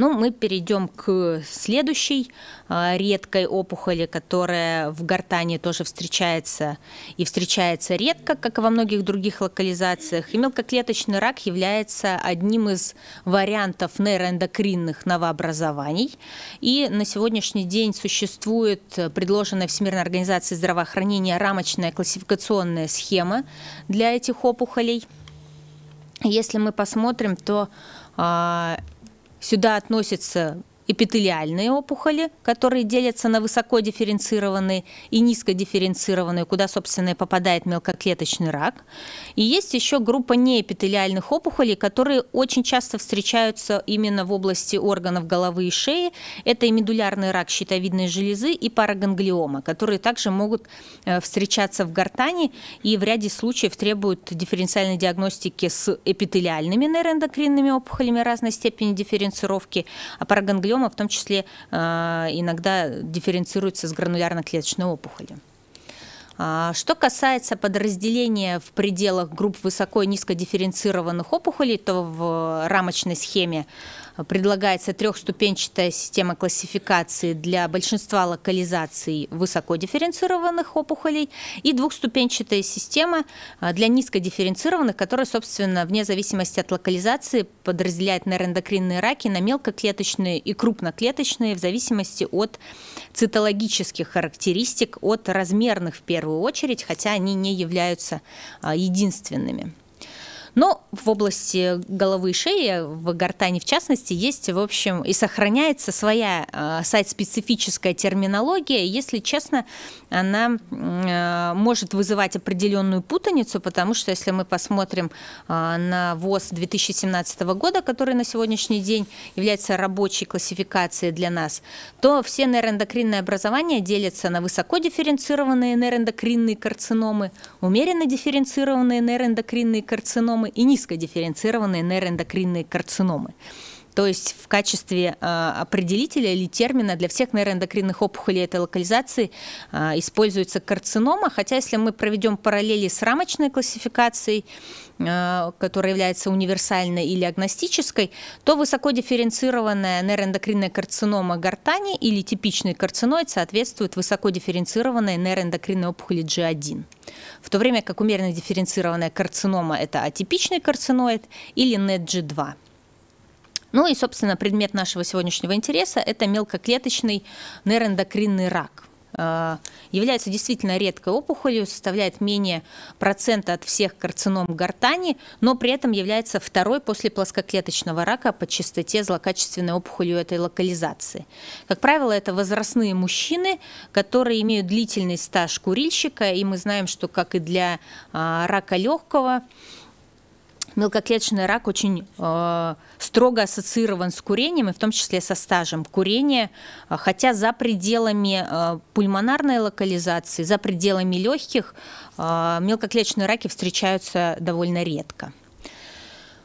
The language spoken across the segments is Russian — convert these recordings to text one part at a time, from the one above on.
Ну, мы перейдем к следующей а, редкой опухоли, которая в гортане тоже встречается и встречается редко, как и во многих других локализациях. И мелкоклеточный рак является одним из вариантов нейроэндокринных новообразований. И на сегодняшний день существует э, предложенная Всемирной организацией здравоохранения рамочная классификационная схема для этих опухолей. Если мы посмотрим, то а, Сюда относятся эпителиальные опухоли, которые делятся на высоко дифференцированные и низко дифференцированные, куда, собственно, и попадает мелкоклеточный рак. И есть еще группа неэпителиальных опухолей, которые очень часто встречаются именно в области органов головы и шеи. Это и медулярный рак щитовидной железы и параганглиома, которые также могут э, встречаться в гортани и в ряде случаев требуют дифференциальной диагностики с эпителиальными нейроэндокринными опухолями разной степени дифференцировки, а параганглиома лимфома в том числе э, иногда дифференцируется с гранулярно-клеточной опухолью. А, что касается подразделения в пределах групп высоко и низко дифференцированных опухолей, то в рамочной схеме предлагается трехступенчатая система классификации для большинства локализаций высокодифференцированных опухолей и двухступенчатая система а, для низкодифференцированных, которая, собственно, вне зависимости от локализации подразделяет нейроэндокринные раки на мелкоклеточные и крупноклеточные в зависимости от цитологических характеристик, от размерных в первую очередь, хотя они не являются а, единственными. Но в области головы и шеи, в гортани в частности, есть, в общем, и сохраняется своя э, сайт-специфическая терминология. Если честно, она э, может вызывать определенную путаницу, потому что если мы посмотрим э, на ВОЗ 2017 года, который на сегодняшний день является рабочей классификацией для нас, то все нейроэндокринные образования делятся на высоко дифференцированные нейроэндокринные карциномы, умеренно дифференцированные нейроэндокринные карциномы, карциномы и низкодифференцированные нейроэндокринные карциномы. То есть в качестве э, определителя или термина для всех нейроэндокринных опухолей этой локализации э, используется карцинома, хотя если мы проведем параллели с рамочной классификацией, э, которая является универсальной или агностической, то высокодифференцированная дифференцированная нейроэндокринная карцинома гортани или типичный карциноид соответствует высокодифференцированной дифференцированной нейроэндокринной опухоли G1. В то время как умеренно дифференцированная карцинома – это атипичный карциноид или NET-G2. Ну и, собственно, предмет нашего сегодняшнего интереса – это мелкоклеточный нейроэндокринный рак. А, является действительно редкой опухолью, составляет менее процента от всех карцином гортани, но при этом является второй после плоскоклеточного рака по частоте злокачественной опухолью этой локализации. Как правило, это возрастные мужчины, которые имеют длительный стаж курильщика, и мы знаем, что как и для а, рака легкого, мелкоклеточный рак очень э, строго ассоциирован с курением и в том числе со стажем курения, э, хотя за пределами э, пульмонарной локализации, за пределами легких э, мелкоклеточные раки встречаются довольно редко.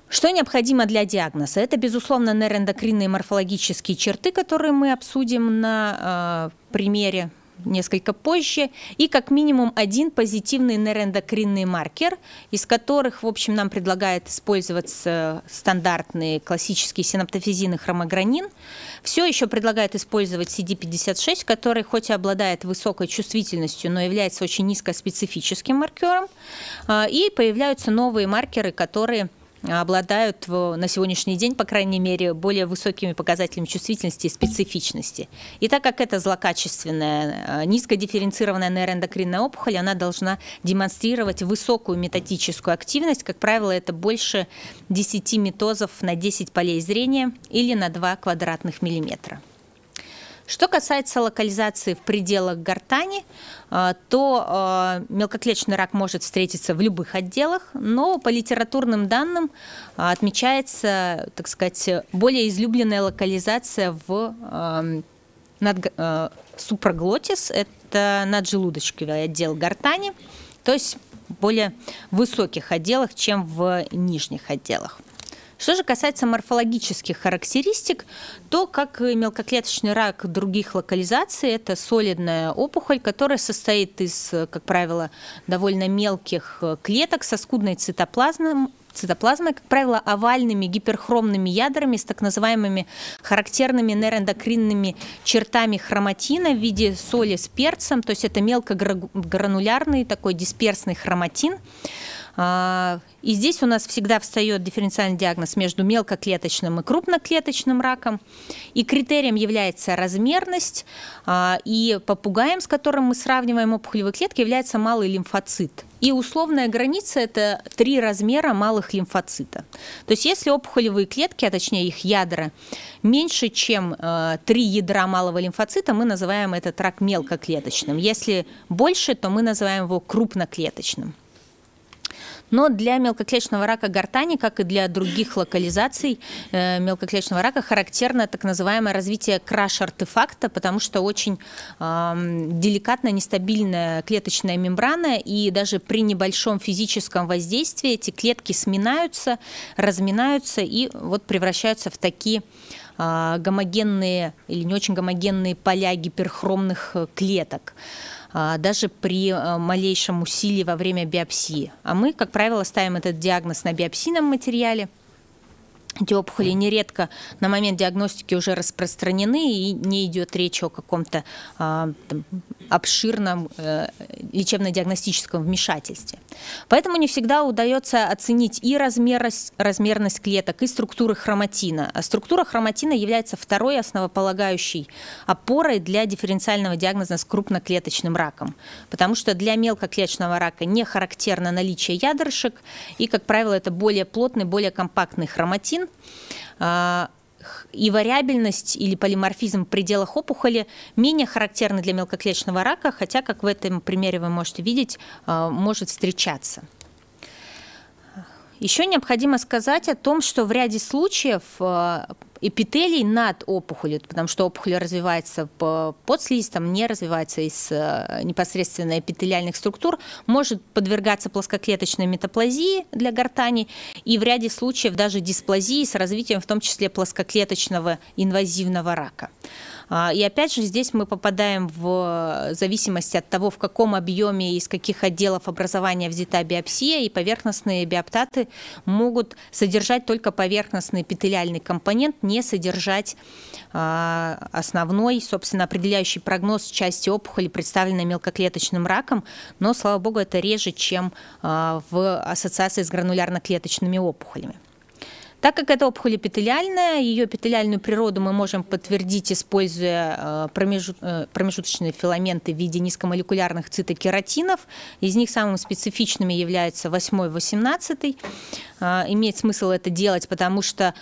Что необходимо для диагноза? Это, безусловно, нейроэндокринные морфологические черты, которые мы обсудим на э, примере несколько позже, и как минимум один позитивный нейроэндокринный маркер, из которых, в общем, нам предлагают использоваться стандартный классический синаптофизин и хромогранин. Все еще предлагают использовать CD56, который хоть и обладает высокой чувствительностью, но является очень низкоспецифическим маркером, а, и появляются новые маркеры, которые обладают на сегодняшний день, по крайней мере, более высокими показателями чувствительности и специфичности. И так как это злокачественная, э, низкодифференцированная нейроэндокринная опухоль, она должна демонстрировать высокую метатическую активность. Как правило, это больше 10 метозов на 10 полей зрения или на 2 квадратных миллиметра. Что касается локализации в пределах гортани, а, то а, мелкоклеточный рак может встретиться в любых отделах, но по литературным данным а, отмечается, так сказать, более излюбленная локализация в над, э, это наджелудочковый отдел гортани, то есть более высоких отделах, чем в нижних отделах. Что же касается морфологических характеристик, то, как мелкоклеточный рак других локализаций, это солидная опухоль, которая состоит из, как правило, довольно мелких э, клеток со скудной цитоплазмой, цитоплазмы, как правило, овальными гиперхромными ядрами с так называемыми характерными нейроэндокринными чертами хроматина в виде соли с перцем, то есть это мелкогранулярный такой дисперсный хроматин. А, и здесь у нас всегда встает дифференциальный диагноз между мелкоклеточным и крупноклеточным раком. И критерием является размерность. А, и попугаем, с которым мы сравниваем опухолевые клетки, является малый лимфоцит. И условная граница – это три размера малых лимфоцита. То есть если опухолевые клетки, а точнее их ядра, меньше, чем а, три ядра малого лимфоцита, мы называем этот рак мелкоклеточным. Если больше, то мы называем его крупноклеточным. Но для мелкоклеточного рака гортани, как и для других локализаций э, мелкоклеточного рака, характерно так называемое развитие краш-артефакта, потому что очень деликатная, нестабильная клеточная мембрана, и даже при небольшом физическом воздействии эти клетки сминаются, разминаются и вот превращаются в такие а, гомогенные или не очень гомогенные поля гиперхромных э, клеток. А, даже при э, малейшем усилии во время биопсии. А мы, как правило, ставим этот диагноз на биопсийном материале. Эти опухоли нередко на момент диагностики уже распространены, и не идет речь о каком-то а, обширном э, лечебно-диагностическом вмешательстве. Поэтому не всегда удается оценить и размерность, размерность клеток, и структуры хроматина. А структура хроматина является второй основополагающей опорой для дифференциального диагноза с крупноклеточным раком, потому что для мелкоклеточного рака не характерно наличие ядрышек, и, как правило, это более плотный, более компактный хроматин, а, и вариабельность или полиморфизм в пределах опухоли менее характерны для мелкоклеточного рака, хотя, как в этом примере вы можете видеть, а, может встречаться. Еще необходимо сказать о том, что в ряде случаев а, эпителий над опухолью, потому что опухоль развивается под слизистым, не развивается из э, непосредственно эпителиальных структур, может подвергаться плоскоклеточной метаплазии для гортани и в ряде случаев даже дисплазии с развитием в том числе плоскоклеточного инвазивного рака. А, и опять же, здесь мы попадаем в э, зависимости от того, в каком объеме и из каких отделов образования взята биопсия, и поверхностные биоптаты могут содержать только поверхностный эпителиальный компонент, не содержать а, основной, собственно, определяющий прогноз части опухоли, представленной мелкоклеточным раком, но, слава богу, это реже, чем а, в ассоциации с гранулярно-клеточными опухолями. Так как эта опухоль эпителиальная, ее эпителиальную природу мы можем подтвердить, используя э, э, промежуточные филаменты в виде низкомолекулярных цитокератинов. Из них самыми специфичными являются 8-18. А, имеет смысл это делать, потому что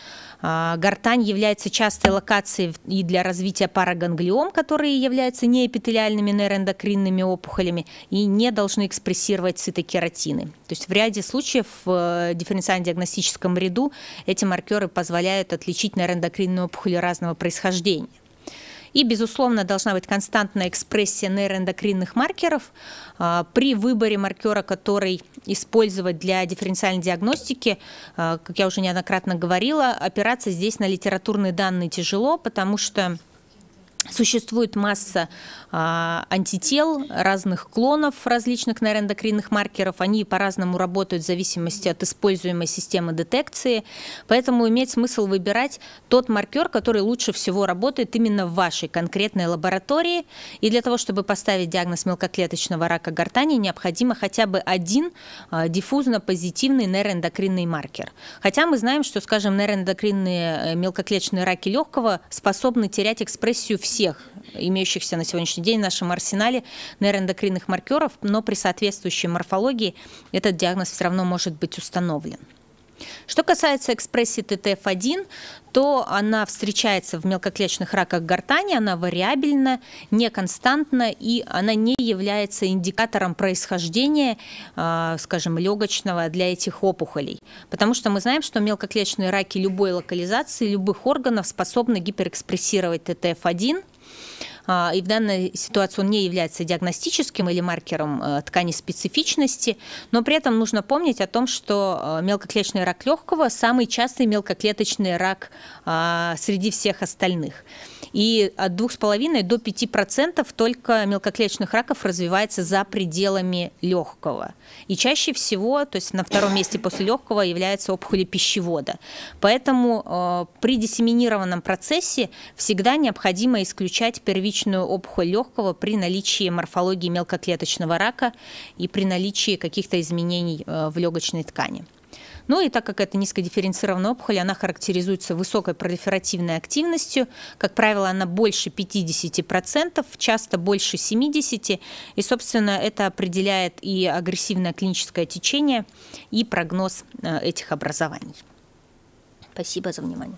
а, гортань является частой локацией и для развития параганглиом, которые являются неэпителиальными нейроэндокринными опухолями и не должны экспрессировать цитокератины. То есть в ряде случаев в э, дифференциально-диагностическом ряду эти маркеры позволяют отличить нейроэндокринные опухоли разного происхождения. И, безусловно, должна быть константная экспрессия нейроэндокринных маркеров. А, при выборе маркера, который использовать для дифференциальной диагностики, а, как я уже неоднократно говорила, опираться здесь на литературные данные тяжело, потому что Существует масса а, антител, разных клонов различных нейроэндокринных маркеров. Они по-разному работают в зависимости от используемой системы детекции. Поэтому имеет смысл выбирать тот маркер, который лучше всего работает именно в вашей конкретной лаборатории. И для того, чтобы поставить диагноз мелкоклеточного рака гортани, необходимо хотя бы один а, диффузно-позитивный нейроэндокринный маркер. Хотя мы знаем, что, скажем, нейроэндокринные э, мелкоклеточные раки легкого способны терять экспрессию всех всех имеющихся на сегодняшний день в нашем арсенале нейроэндокринных маркеров, но при соответствующей морфологии этот диагноз все равно может быть установлен. Что касается экспрессии ТТФ1, то она встречается в мелкоклеточных раках гортани, она вариабельна, неконстантна, и она не является индикатором происхождения, а, скажем, легочного для этих опухолей. Потому что мы знаем, что мелкоклеточные раки любой локализации, любых органов способны гиперэкспрессировать ТТФ1, а, и в данной ситуации он не является диагностическим или маркером э, ткани специфичности, но при этом нужно помнить о том, что э, мелкоклеточный рак легкого самый частый мелкоклеточный рак а, среди всех остальных. И от 2,5 до 5% только мелкоклеточных раков развивается за пределами легкого. И чаще всего, то есть на втором месте после легкого является опухоли пищевода. Поэтому э, при диссеминированном процессе всегда необходимо исключать первичный первичную опухоль легкого при наличии морфологии мелкоклеточного рака и при наличии каких-то изменений э, в легочной ткани. Ну и так как это низкодифференцированная опухоль, она характеризуется высокой пролиферативной активностью. Как правило, она больше 50%, часто больше 70%. И, собственно, это определяет и агрессивное клиническое течение, и прогноз э, этих образований. Спасибо за внимание.